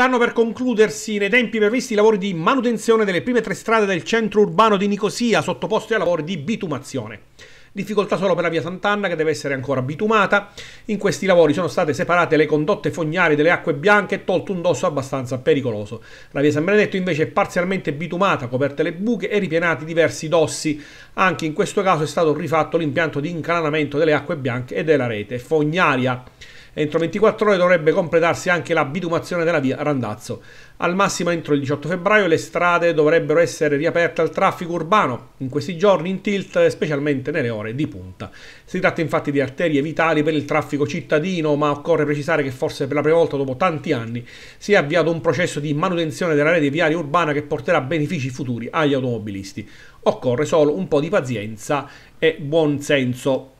Stanno per concludersi nei tempi previsti i lavori di manutenzione delle prime tre strade del centro urbano di Nicosia sottoposte a lavori di bitumazione. Difficoltà solo per la via Sant'Anna che deve essere ancora bitumata. In questi lavori sono state separate le condotte fognarie delle acque bianche e tolto un dosso abbastanza pericoloso. La via San Benedetto invece è parzialmente bitumata, coperte le buche e ripienati diversi dossi. Anche in questo caso è stato rifatto l'impianto di incanalamento delle acque bianche e della rete fognaria. Entro 24 ore dovrebbe completarsi anche la bitumazione della via Randazzo. Al massimo entro il 18 febbraio le strade dovrebbero essere riaperte al traffico urbano, in questi giorni in tilt specialmente nelle ore di punta. Si tratta infatti di arterie vitali per il traffico cittadino, ma occorre precisare che forse per la prima volta dopo tanti anni si è avviato un processo di manutenzione della rete viaria urbana che porterà benefici futuri agli automobilisti. Occorre solo un po' di pazienza e buon senso.